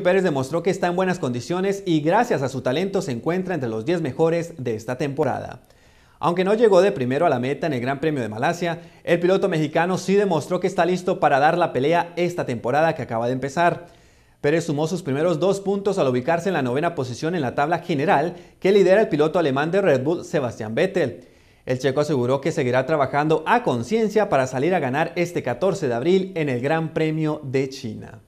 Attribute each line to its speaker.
Speaker 1: Pérez demostró que está en buenas condiciones y gracias a su talento se encuentra entre los 10 mejores de esta temporada. Aunque no llegó de primero a la meta en el Gran Premio de Malasia, el piloto mexicano sí demostró que está listo para dar la pelea esta temporada que acaba de empezar. Pérez sumó sus primeros dos puntos al ubicarse en la novena posición en la tabla general que lidera el piloto alemán de Red Bull, Sebastian Vettel. El checo aseguró que seguirá trabajando a conciencia para salir a ganar este 14 de abril en el Gran Premio de China.